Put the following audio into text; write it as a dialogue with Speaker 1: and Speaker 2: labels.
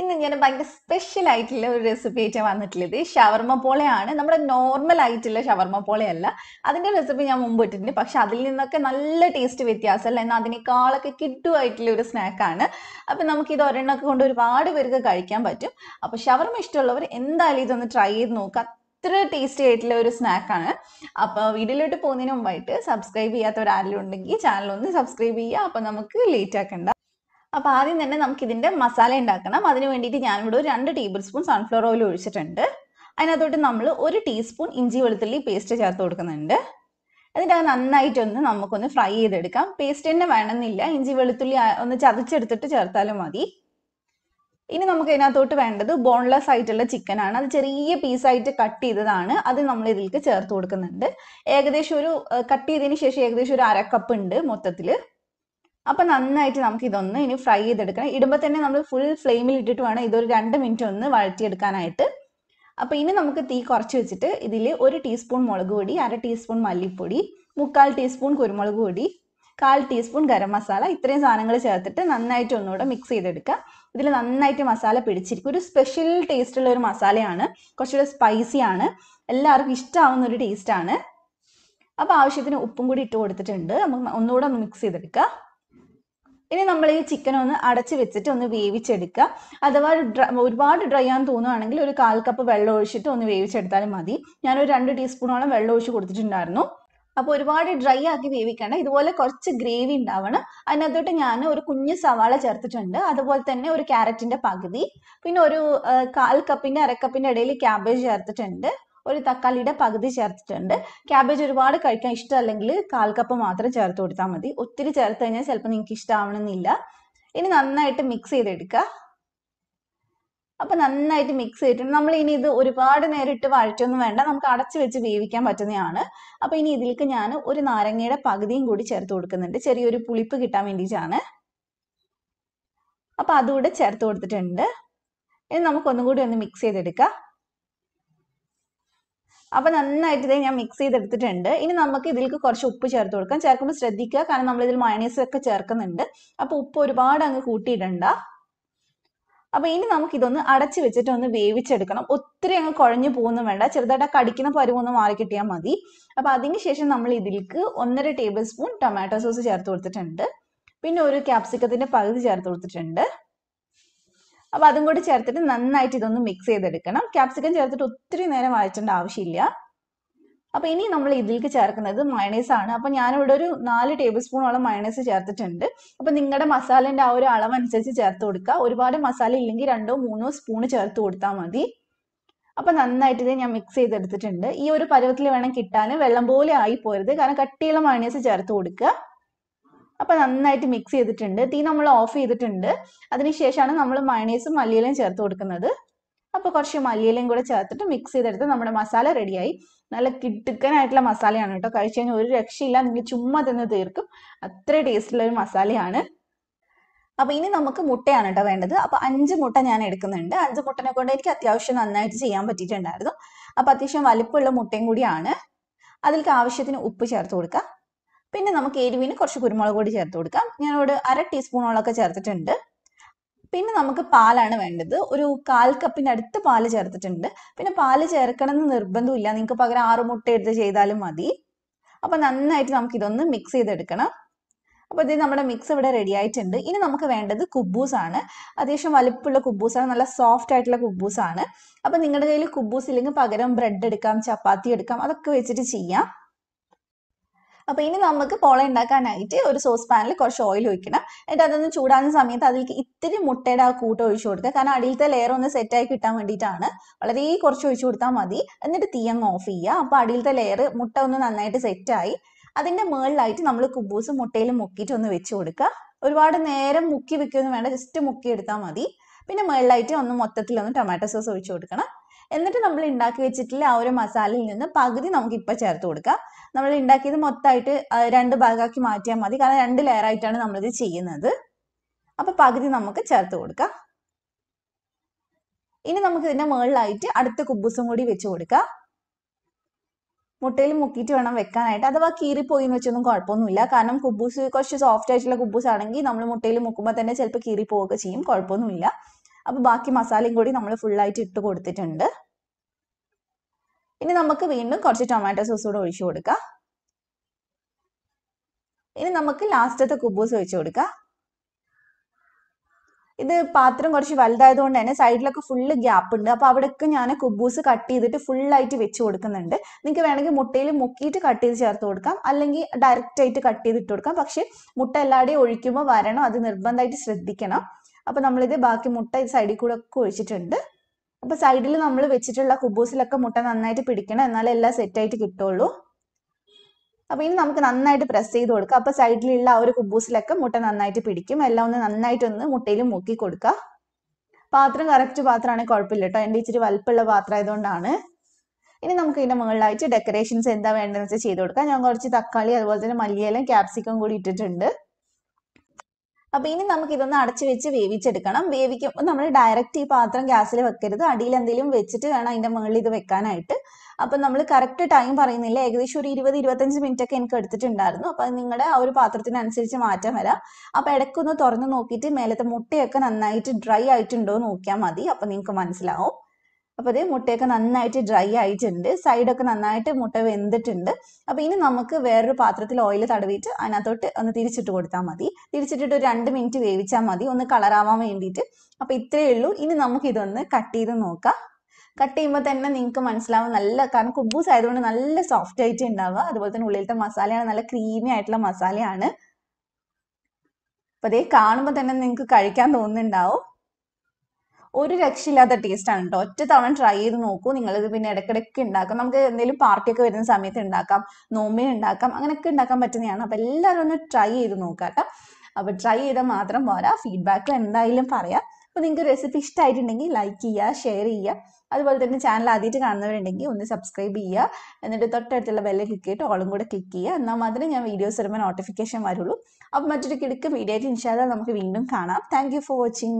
Speaker 1: ഇന്ന് ഞാൻ ഭയങ്കര സ്പെഷ്യൽ ആയിട്ടുള്ള ഒരു റെസിപ്പി ആയിട്ട് വന്നിട്ടുള്ളത് ഷവർമ പോലെയാണ് നമ്മുടെ നോർമൽ ആയിട്ടുള്ള ഷവർമ പോളയല്ല അതിൻ്റെ റെസിപ്പി ഞാൻ മുമ്പ് ഇട്ടിട്ടുണ്ട് പക്ഷെ അതിൽ നിന്നൊക്കെ നല്ല ടേസ്റ്റ് വ്യത്യാസമല്ല എന്നാൽ അതിനേക്കാളൊക്കെ ആയിട്ടുള്ള ഒരു സ്നാക്കാണ് അപ്പം നമുക്ക് ഇത് ഒരെണ്ണമൊക്കെ കൊണ്ട് ഒരുപാട് പേർക്ക് കഴിക്കാൻ പറ്റും അപ്പോൾ ഷവർമ ഇഷ്ടമുള്ളവർ എന്തായാലും ഇതൊന്ന് ട്രൈ ചെയ്ത് നോക്കുക അത്ര ടേസ്റ്റി ആയിട്ടുള്ള ഒരു സ്നാക്കാണ് അപ്പോൾ വീഡിയോയിലോട്ട് പോകുന്നതിന് മുമ്പായിട്ട് സബ്സ്ക്രൈബ് ചെയ്യാത്ത ഒരാളിലുണ്ടെങ്കിൽ ചാനൽ ഒന്ന് സബ്സ്ക്രൈബ് ചെയ്യുക അപ്പോൾ നമുക്ക് ലേറ്റ് ആക്കണ്ട അപ്പോൾ ആദ്യം തന്നെ നമുക്ക് ഇതിന്റെ മസാല ഉണ്ടാക്കണം അതിന് വേണ്ടിയിട്ട് ഞാനിവിടെ ഒരു രണ്ട് ടേബിൾ സ്പൂൺ സൺഫ്ലവർ ഓയിൽ ഒഴിച്ചിട്ടുണ്ട് അതിനകത്തോട്ട് നമ്മൾ ഒരു ടീസ്പൂൺ ഇഞ്ചി വെളുത്തുള്ളി പേസ്റ്റ് ചേർത്ത് കൊടുക്കുന്നുണ്ട് എന്നിട്ട് അത് നന്നായിട്ടൊന്ന് നമുക്കൊന്ന് ഫ്രൈ ചെയ്തെടുക്കാം പേസ്റ്റ് തന്നെ വേണമെന്നില്ല ഇഞ്ചി വെളുത്തുള്ളി ഒന്ന് ചതച്ചെടുത്തിട്ട് ചേർത്താലും മതി ഇനി നമുക്ക് ഇതിനകത്തോട്ട് വേണ്ടത് ബോൺലെസ് ആയിട്ടുള്ള ചിക്കൻ ആണ് അത് ചെറിയ പീസായിട്ട് കട്ട് ചെയ്തതാണ് അത് നമ്മൾ ഇതിലേക്ക് ചേർത്ത് കൊടുക്കുന്നുണ്ട് ഏകദേശം ഒരു കട്ട് ചെയ്തതിന് ശേഷം ഏകദേശം ഒരു അര കപ്പ് ഉണ്ട് മൊത്തത്തിൽ അപ്പൊ നന്നായിട്ട് നമുക്ക് ഇതൊന്ന് ഇനി ഫ്രൈ ചെയ്തെടുക്കണം ഇടുമ്പോ തന്നെ നമ്മൾ ഫുൾ ഫ്ലെയിമിൽ ഇട്ടിട്ട് വേണം ഇതൊരു രണ്ട് മിനിറ്റ് ഒന്ന് വഴറ്റിയെടുക്കാനായിട്ട് അപ്പോൾ ഇനി നമുക്ക് തീ കുറച്ച് വെച്ചിട്ട് ഇതിൽ ഒരു ടീസ്പൂൺ മുളക് പൊടി അര ടീസ്പൂൺ മല്ലിപ്പൊടി മുക്കാൽ ടീസ്പൂൺ കുരുമുളക് പൊടി കാൽ ടീസ്പൂൺ ഗരം മസാല ഇത്രയും സാധനങ്ങൾ ചേർത്തിട്ട് നന്നായിട്ട് ഒന്നുകൂടെ മിക്സ് ചെയ്തെടുക്കുക ഇതിൽ നന്നായിട്ട് മസാല പിടിച്ചിരിക്കും ഒരു സ്പെഷ്യൽ ടേസ്റ്റുള്ള ഒരു മസാലയാണ് കുറച്ചുകൂടെ ആണ് എല്ലാവർക്കും ഇഷ്ടമാവുന്ന ഒരു ടേസ്റ്റാണ് അപ്പോൾ ആവശ്യത്തിന് ഉപ്പും കൂടി ഇട്ട് കൊടുത്തിട്ടുണ്ട് നമുക്ക് ഒന്നുകൂടെ ഒന്ന് മിക്സ് ചെയ്തെടുക്കുക ഇനി നമ്മൾ ഈ ചിക്കൻ ഒന്ന് അടച്ച് വെച്ചിട്ട് ഒന്ന് വേവിച്ചെടുക്കുക അഥവാ ഒരുപാട് ഡ്രൈ ആണെന്ന് തോന്നുകയാണെങ്കിൽ ഒരു കാൽ കപ്പ് വെള്ളം ഒഴിച്ചിട്ട് ഒന്ന് വേവിച്ചെടുത്താലും മതി ഞാനൊരു രണ്ട് ടീസ്പൂണോളം വെള്ളം ഒഴിച്ച് കൊടുത്തിട്ടുണ്ടായിരുന്നു അപ്പോൾ ഒരുപാട് ഡ്രൈ ആക്കി വേവിക്കേണ്ട ഇതുപോലെ കുറച്ച് ഗ്രേവി ഉണ്ടാവണം അതിനകത്തോട്ട് ഞാൻ ഒരു കുഞ്ഞ് സവാള ചേർത്തിട്ടുണ്ട് അതുപോലെ തന്നെ ഒരു ക്യാരറ്റിന്റെ പകുതി പിന്നെ ഒരു കാൽ കപ്പിന്റെ അരക്കപ്പിന്റെ ഇടയിൽ ക്യാബേജ് ചേർത്തിട്ടുണ്ട് ഒരു തക്കാളിയുടെ പകുതി ചേർത്തിട്ടുണ്ട് ക്യാബേജ് ഒരുപാട് കഴിക്കാൻ ഇഷ്ടമല്ലെങ്കിൽ കാൽ കപ്പ് മാത്രം ചേർത്ത് കൊടുത്താൽ മതി ഒത്തിരി ചേർത്ത് കഴിഞ്ഞാൽ ചിലപ്പോൾ നിങ്ങൾക്ക് ഇഷ്ടമാവണമെന്നില്ല ഇനി നന്നായിട്ട് മിക്സ് ചെയ്തെടുക്കുക അപ്പൊ നന്നായിട്ട് മിക്സ് ചെയ്തിട്ടുണ്ട് നമ്മൾ ഇനി ഇത് ഒരുപാട് നേരം ഇട്ട് വഴറ്റൊന്നും വേണ്ട നമുക്ക് അടച്ചു വെച്ച് വേവിക്കാൻ പറ്റുന്നതാണ് അപ്പോൾ ഇനി ഇതിലേക്ക് ഞാൻ ഒരു നാരങ്ങയുടെ പകുതിയും കൂടി ചേർത്ത് കൊടുക്കുന്നുണ്ട് ചെറിയൊരു പുളിപ്പ് കിട്ടാൻ വേണ്ടിയിട്ടാണ് അപ്പോൾ അതുകൂടെ ചേർത്ത് കൊടുത്തിട്ടുണ്ട് ഇനി നമുക്കൊന്നും കൂടി ഒന്ന് മിക്സ് ചെയ്തെടുക്കാം അപ്പോൾ നന്നായിട്ട് ഇതേ ഞാൻ മിക്സ് ചെയ്തെടുത്തിട്ടുണ്ട് ഇനി നമുക്ക് ഇതിലേക്ക് കുറച്ച് ഉപ്പ് ചേർത്ത് കൊടുക്കാം ചേർക്കുമ്പോൾ ശ്രദ്ധിക്കുക കാരണം നമ്മൾ ഇതിൽ മയണീസ് ഒക്കെ ചേർക്കുന്നുണ്ട് അപ്പോൾ ഉപ്പ് ഒരുപാട് അങ്ങ് കൂട്ടിയിടണ്ട അപ്പോൾ ഇനി നമുക്ക് ഇതൊന്ന് അടച്ചു വെച്ചിട്ട് ഒന്ന് വേവിച്ചെടുക്കണം ഒത്തിരി അങ്ങ് കുഴഞ്ഞു പോകുന്നു വേണ്ട ചെറുതായിട്ട് കടിക്കുന്ന പരുവൊന്ന് മാറി കിട്ടിയാൽ മതി അപ്പോൾ അതിന് ശേഷം നമ്മൾ ഇതിലേക്ക് ഒന്നര ടേബിൾ സ്പൂൺ ടൊമാറ്റോ സോസ് ചേർത്ത് കൊടുത്തിട്ടുണ്ട് പിന്നെ ഒരു ക്യാപ്സിക്കത്തിന്റെ പകുതി ചേർത്ത് കൊടുത്തിട്ടുണ്ട് അപ്പോൾ അതും കൂടി ചേർത്തിട്ട് നന്നായിട്ട് ഇതൊന്ന് മിക്സ് ചെയ്തെടുക്കണം ക്യാപ്സിക്കം ചേർത്തിട്ട് ഒത്തിരി നേരം വഴറ്റേണ്ട ആവശ്യമില്ല അപ്പോൾ ഇനി നമ്മൾ ഇതിലേക്ക് ചേർക്കുന്നത് മയണൈസ് ആണ് അപ്പോൾ ഞാനിവിടെ ഒരു നാല് ടേബിൾ സ്പൂണോളം മയണൈസ് ചേർത്തിട്ടുണ്ട് അപ്പോൾ നിങ്ങളുടെ മസാലന്റെ ആ ഒരു അളവ് അനുസരിച്ച് ചേർത്ത് കൊടുക്കുക ഒരുപാട് മസാല ഇല്ലെങ്കിൽ രണ്ടോ മൂന്നോ സ്പൂൺ ചേർത്ത് കൊടുത്താൽ മതി അപ്പോൾ നന്നായിട്ട് ഇത് ഞാൻ മിക്സ് ചെയ്തെടുത്തിട്ടുണ്ട് ഈ ഒരു പരുവത്തിൽ വേണം കിട്ടാൻ വെള്ളം പോലെ ആയി പോരുത് കാരണം കട്ടിയുള്ള മയണൈസ് ചേർത്ത് കൊടുക്കുക അപ്പോൾ നന്നായിട്ട് മിക്സ് ചെയ്തിട്ടുണ്ട് തീ നമ്മൾ ഓഫ് ചെയ്തിട്ടുണ്ട് അതിനുശേഷമാണ് നമ്മൾ മയണൈസും മല്ലിയിലും ചേർത്ത് കൊടുക്കുന്നത് അപ്പോൾ കുറച്ച് മല്ലിയിലയും കൂടെ ചേർത്തിട്ട് മിക്സ് ചെയ്തെടുത്ത് നമ്മുടെ മസാല റെഡിയായി നല്ല കിട്ടുക്കനായിട്ടുള്ള മസാലയാണ് കേട്ടോ കഴിച്ചു കഴിഞ്ഞാൽ ഒരു രക്ഷയില്ല നിങ്ങൾ ചുമ്മാ തന്നെ തീർക്കും അത്ര ടേസ്റ്റുള്ള ഒരു മസാലയാണ് അപ്പോൾ ഇനി നമുക്ക് മുട്ടയാണ് കേട്ടോ വേണ്ടത് അപ്പോൾ അഞ്ച് മുട്ട ഞാൻ എടുക്കുന്നുണ്ട് അഞ്ച് മുട്ടനെ കൊണ്ട് എനിക്ക് അത്യാവശ്യം നന്നായിട്ട് ചെയ്യാൻ പറ്റിയിട്ടുണ്ടായിരുന്നു അപ്പോൾ അത്യാവശ്യം വലിപ്പമുള്ള മുട്ടയും കൂടിയാണ് അതിലേക്ക് ആവശ്യത്തിന് ഉപ്പ് ചേർത്ത് കൊടുക്കുക പിന്നെ നമുക്ക് എരിവിന് കുറച്ച് കുരുമുളക് പൊടി ചേർത്ത് കൊടുക്കാം ഞാനിവിടെ അര ടീസ്പൂണോളൊക്കെ ചേർത്തിട്ടുണ്ട് പിന്നെ നമുക്ക് പാലാണ് വേണ്ടത് ഒരു കാൽ കപ്പിന്റെ അടുത്ത് പാല് ചേർത്തിട്ടുണ്ട് പിന്നെ പാല് ചേർക്കണം എന്ന് നിർബന്ധമില്ല നിങ്ങൾക്ക് പകരം ആറ് മുട്ട എടുത്ത് ചെയ്താലും മതി അപ്പൊ നന്നായിട്ട് നമുക്ക് ഇതൊന്ന് മിക്സ് ചെയ്തെടുക്കണം അപ്പോൾ ഇത് നമ്മുടെ മിക്സ് ഇവിടെ റെഡി ആയിട്ടുണ്ട് ഇനി നമുക്ക് വേണ്ടത് ആണ് അത്യാവശ്യം വലുപ്പമുള്ള കുബൂസാണ് നല്ല സോഫ്റ്റ് ആയിട്ടുള്ള കുബൂസാണ് അപ്പോൾ നിങ്ങളുടെ കയ്യിൽ കുബൂസ് ഇല്ലെങ്കിൽ പകരം ബ്രെഡ് എടുക്കാം ചപ്പാത്തി എടുക്കാം അതൊക്കെ വെച്ചിട്ട് ചെയ്യാം അപ്പോൾ ഇനി നമുക്ക് പോള ഉണ്ടാക്കാനായിട്ട് ഒരു സോസ് പാനിൽ കുറച്ച് ഓയിൽ ഒഴിക്കണം എന്നിട്ട് അതൊന്ന് ചൂടാകുന്ന സമയത്ത് അതിലേക്ക് ഇത്തിരി മുട്ടയുടെ ആ കൂട്ട് ഒഴിച്ചു കൊടുക്കുക കാരണം അടിയിലത്തെ ലെയർ ഒന്ന് സെറ്റായി കിട്ടാൻ വേണ്ടിയിട്ടാണ് വളരെ കുറച്ച് ഒഴിച്ചു കൊടുത്താൽ മതി എന്നിട്ട് തീയങ്ങ് ഓഫ് ചെയ്യുക അപ്പോൾ അടിയിലത്തെ ലെയർ മുട്ട ഒന്ന് നന്നായിട്ട് സെറ്റായി അതിന്റെ മുകളിലായിട്ട് നമ്മൾ കുബൂസ് മുട്ടയിലും മുക്കിയിട്ട് ഒന്ന് വെച്ചു കൊടുക്കുക ഒരുപാട് നേരം മുക്കി വെക്കുകയൊന്നും വേണ്ട ജസ്റ്റ് മുക്കി എടുത്താൽ മതി പിന്നെ മുകളിലായിട്ട് ഒന്ന് മൊത്തത്തിൽ ഒന്ന് ടൊമാറ്റോ സോസ് ഒഴിച്ചു കൊടുക്കണം എന്നിട്ട് നമ്മൾ ഉണ്ടാക്കി വെച്ചിട്ടുള്ള ആ ഒരു മസാലയിൽ നിന്ന് പകുതി നമുക്ക് ഇപ്പം ചേർത്ത് കൊടുക്കാം നമ്മൾ ഉണ്ടാക്കിയത് മൊത്തമായിട്ട് രണ്ട് ഭാഗമാക്കി മാറ്റിയാൽ മതി കാരണം രണ്ട് ലെയറായിട്ടാണ് നമ്മളിത് ചെയ്യുന്നത് അപ്പോൾ പകുതി നമുക്ക് ചേർത്ത് കൊടുക്കാം ഇനി നമുക്ക് ഇതിൻ്റെ മുകളിലായിട്ട് അടുത്ത കുബൂസും കൂടി വെച്ച് കൊടുക്കാം മുട്ടയിൽ മുക്കിയിട്ട് വേണം വെക്കാനായിട്ട് അഥവാ കീറിപ്പോയി എന്ന് വെച്ചൊന്നും കുഴപ്പമൊന്നുമില്ല കാരണം കുബൂസ് കുറച്ച് സോഫ്റ്റ് ആയിട്ടുള്ള കുബൂസ് ആണെങ്കിൽ നമ്മൾ മുട്ടയിൽ മുക്കുമ്പോൾ തന്നെ ചിലപ്പോൾ കീറിപ്പോവുകയൊക്കെ ചെയ്യും കുഴപ്പമൊന്നുമില്ല അപ്പോൾ ബാക്കി മസാലയും കൂടി നമ്മൾ ഫുള്ളായിട്ട് ഇട്ട് കൊടുത്തിട്ടുണ്ട് ഇനി നമുക്ക് വീണ്ടും കുറച്ച് ടൊമാറ്റോ സോസ് കൂടെ ഒഴിച്ചു കൊടുക്കാം ഇനി നമുക്ക് ലാസ്റ്റത്തെ കുബൂസ് ഒഴിച്ചു കൊടുക്കാം ഇത് പാത്രം കുറച്ച് വലുതായതുകൊണ്ട് തന്നെ സൈഡിലൊക്കെ ഫുള്ള് ഗ്യാപ്പ് ഉണ്ട് അപ്പോൾ അവിടെയൊക്കെ ഞാൻ കുബൂസ് കട്ട് ചെയ്തിട്ട് ഫുള്ളായിട്ട് വെച്ച് കൊടുക്കുന്നുണ്ട് നിങ്ങൾക്ക് വേണമെങ്കിൽ മുട്ടയിൽ മുക്കിയിട്ട് കട്ട് ചെയ്ത് ചേർത്ത് കൊടുക്കാം അല്ലെങ്കിൽ ഡയറക്റ്റ് ആയിട്ട് കട്ട് ചെയ്തിട്ട് കൊടുക്കാം പക്ഷേ മുട്ട എല്ലാവരുടെയും ഒഴിക്കുമ്പോൾ വരണം അത് നിർബന്ധമായിട്ട് ശ്രദ്ധിക്കണം അപ്പോൾ നമ്മളിത് ബാക്കി മുട്ട ഈ സൈഡിൽ കൂടെ ഒക്കെ ഒഴിച്ചിട്ടുണ്ട് അപ്പോൾ സൈഡിൽ നമ്മൾ വെച്ചിട്ടുള്ള കുബൂസിലൊക്കെ മുട്ട നന്നായിട്ട് പിടിക്കണം എന്നാലേ എല്ലാം സെറ്റായിട്ട് കിട്ടുള്ളൂ അപ്പോൾ ഇനി നമുക്ക് നന്നായിട്ട് പ്രസ് ചെയ്ത് കൊടുക്കാം അപ്പോൾ സൈഡിലുള്ള ആ ഒരു കുബൂസിലൊക്കെ മുട്ട നന്നായിട്ട് പിടിക്കും എല്ലാം ഒന്ന് നന്നായിട്ടൊന്ന് മുട്ടയിൽ മുക്കി കൊടുക്കുക പാത്രം കറക്റ്റ് പാത്രമാണെങ്കിൽ കുഴപ്പമില്ല കേട്ടോ എൻ്റെ ഇച്ചിരി വലുപ്പമുള്ള പാത്രം ആയതുകൊണ്ടാണ് ഇനി നമുക്ക് ഇതിൻ്റെ മുകളിലായിട്ട് ഡെക്കറേഷൻസ് എന്താ വേണ്ടതെന്ന് വെച്ചാൽ ചെയ്ത് കൊടുക്കാം ഞാൻ കുറച്ച് തക്കാളി അതുപോലെ തന്നെ മല്ലിയിലും ക്യാപ്സിക്കം കൂടി ഇട്ടിട്ടുണ്ട് അപ്പൊ ഇനി നമുക്ക് ഇതൊന്ന് അടച്ചു വെച്ച് വേവിച്ചെടുക്കണം വേവിക്കുമ്പോൾ നമ്മൾ ഡയറക്റ്റ് ഈ പാത്രം ഗ്യാസിൽ വെക്കരുത് അടിയിൽ എന്തെങ്കിലും വെച്ചിട്ട് വേണം അതിന്റെ മുകളിൽ ഇത് വെക്കാനായിട്ട് അപ്പൊ നമ്മൾ കറക്റ്റ് ടൈം പറയുന്നില്ല ഏകദേശം ഒരു ഇരുപത് ഇരുപത്തഞ്ച് മിനിറ്റ് ഒക്കെ എനിക്ക് എടുത്തിട്ടുണ്ടായിരുന്നു അപ്പൊ നിങ്ങളുടെ ആ ഒരു പാത്രത്തിനനുസരിച്ച് മാറ്റം വരാം അപ്പൊ ഇടയ്ക്കൊന്ന് തുറന്ന് നോക്കിയിട്ട് മേലത്തെ മുട്ടയൊക്കെ നന്നായിട്ട് ഡ്രൈ ആയിട്ടുണ്ടോ നോക്കിയാൽ മതി അപ്പൊ നിങ്ങൾക്ക് മനസ്സിലാവും അപ്പോൾ അതേ മുട്ടയൊക്കെ നന്നായിട്ട് ഡ്രൈ ആയിട്ടുണ്ട് സൈഡൊക്കെ നന്നായിട്ട് മുട്ട വെന്തിട്ടുണ്ട് അപ്പോൾ ഇനി നമുക്ക് വേറൊരു പാത്രത്തിൽ ഓയിൽ തടവിയിട്ട് അതിനകത്തോട്ട് ഒന്ന് തിരിച്ചിട്ട് കൊടുത്താൽ മതി തിരിച്ചിട്ടിട്ട് ഒരു രണ്ട് മിനിറ്റ് വേവിച്ചാൽ മതി ഒന്ന് കളറാവാൻ വേണ്ടിയിട്ട് അപ്പോൾ ഇത്രയേ ഉള്ളൂ ഇനി നമുക്ക് ഇതൊന്ന് കട്ട് ചെയ്ത് നോക്കാം കട്ട് ചെയ്യുമ്പോൾ തന്നെ നിങ്ങൾക്ക് മനസ്സിലാവും നല്ല കാരണം കുബൂസ് ആയതുകൊണ്ട് നല്ല സോഫ്റ്റ് ആയിട്ട് ഉണ്ടാവുക അതുപോലെ തന്നെ ഉള്ളിലത്തെ മസാലയാണ് നല്ല ക്രീമി ആയിട്ടുള്ള മസാലയാണ് അപ്പോൾ അതേ കാണുമ്പോൾ തന്നെ നിങ്ങൾക്ക് കഴിക്കാൻ തോന്നുന്നുണ്ടാവും ഒരു രക്ഷയില്ലാത്ത ടേസ്റ്റ് ആണ് കേട്ടോ ഒറ്റ തവണ ട്രൈ ചെയ്ത് നോക്കൂ ഇത് പിന്നെ ഇടയ്ക്കിടയ്ക്ക് ഉണ്ടാക്കാം നമുക്ക് എന്തെങ്കിലും പാർട്ടിയൊക്കെ വരുന്ന സമയത്ത് ഉണ്ടാക്കാം നോമ്പിന് ഉണ്ടാക്കാം അങ്ങനെയൊക്കെ ഉണ്ടാക്കാൻ പറ്റുന്നതാണ് അപ്പോൾ എല്ലാവരും ഒന്ന് ട്രൈ ചെയ്ത് നോക്കാം അപ്പൊ അപ്പോൾ ട്രൈ ചെയ്താൽ മാത്രം പോരാ ഫീഡ്ബാക്കിൽ എന്തായാലും പറയാം അപ്പോൾ നിങ്ങൾക്ക് റെസിപ്പി ഇഷ്ടമായിട്ടുണ്ടെങ്കിൽ ലൈക്ക് ചെയ്യുക ഷെയർ ചെയ്യുക അതുപോലെ തന്നെ ചാനൽ ആദ്യമായിട്ട് കാണുന്നവരുണ്ടെങ്കിൽ ഒന്ന് സബ്സ്ക്രൈബ് ചെയ്യുക എന്നിട്ട് തൊട്ടടുത്തുള്ള ബെല്ല് ക്ലിക്ക് ചെയ്തിട്ട് ഓളും കൂടെ ക്ലിക്ക് ചെയ്യുക എന്നാൽ മാത്രമേ ഞാൻ വീഡിയോസ് വരുമ്പോൾ നോട്ടിഫിക്കേഷൻ വരുള്ളൂ അപ്പോൾ മറ്റൊരു കിടക്ക് വീഡിയോ ആയിട്ട് ഇൻഷാല്ല നമുക്ക് വീണ്ടും കാണാം താങ്ക് ഫോർ വാച്ചിങ്